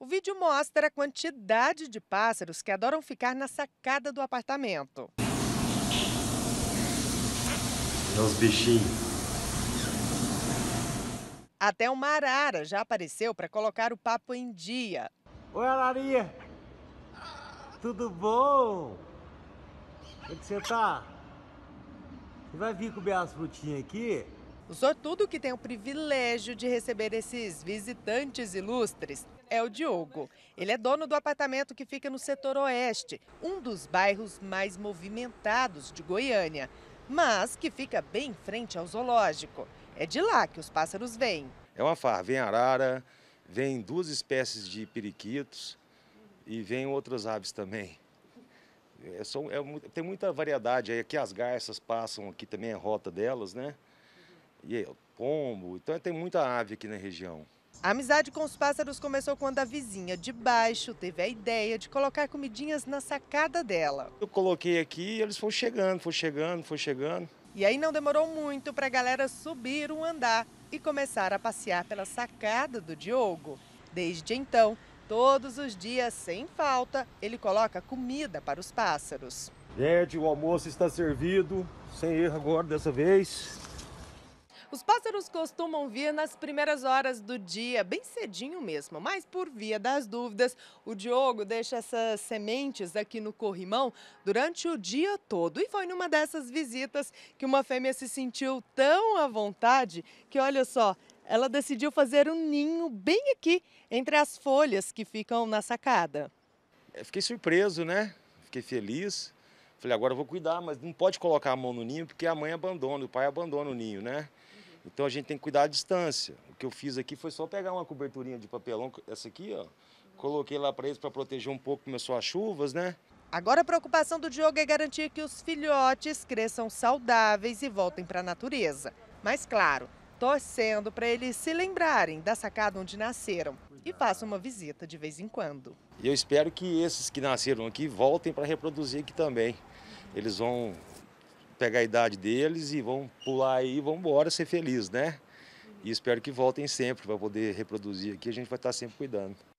O vídeo mostra a quantidade de pássaros que adoram ficar na sacada do apartamento. Olha os bichinhos. Até uma arara já apareceu para colocar o papo em dia. Oi, araria! Tudo bom? Onde você tá? Você vai vir comer as frutinhas aqui? O sortudo que tem o privilégio de receber esses visitantes ilustres é o Diogo. Ele é dono do apartamento que fica no setor oeste, um dos bairros mais movimentados de Goiânia, mas que fica bem em frente ao zoológico. É de lá que os pássaros vêm. É uma farra, vem arara, vem duas espécies de periquitos e vem outras aves também. É só, é, tem muita variedade. Aqui as garças passam, aqui também é rota delas, né? e pombo. Então tem muita ave aqui na região. A amizade com os pássaros começou quando a vizinha de baixo teve a ideia de colocar comidinhas na sacada dela. Eu coloquei aqui e eles foram chegando, foram chegando, foram chegando. E aí não demorou muito para a galera subir um andar e começar a passear pela sacada do Diogo. Desde então, todos os dias, sem falta, ele coloca comida para os pássaros. Ed, o almoço está servido, sem erro agora dessa vez. Os pássaros costumam vir nas primeiras horas do dia, bem cedinho mesmo, mas por via das dúvidas, o Diogo deixa essas sementes aqui no corrimão durante o dia todo. E foi numa dessas visitas que uma fêmea se sentiu tão à vontade que, olha só, ela decidiu fazer um ninho bem aqui, entre as folhas que ficam na sacada. Eu é, fiquei surpreso, né? Fiquei feliz. Falei, agora eu vou cuidar, mas não pode colocar a mão no ninho porque a mãe abandona, o pai abandona o ninho, né? Então a gente tem que cuidar da distância. O que eu fiz aqui foi só pegar uma coberturinha de papelão, essa aqui, ó. Coloquei lá para eles para proteger um pouco, começou as chuvas, né? Agora a preocupação do Diogo é garantir que os filhotes cresçam saudáveis e voltem para a natureza. Mas claro, torcendo para eles se lembrarem da sacada onde nasceram e façam uma visita de vez em quando. E eu espero que esses que nasceram aqui voltem para reproduzir aqui também. Eles vão pegar a idade deles e vão pular aí, vão embora, ser feliz, né? E espero que voltem sempre para poder reproduzir aqui, a gente vai estar tá sempre cuidando.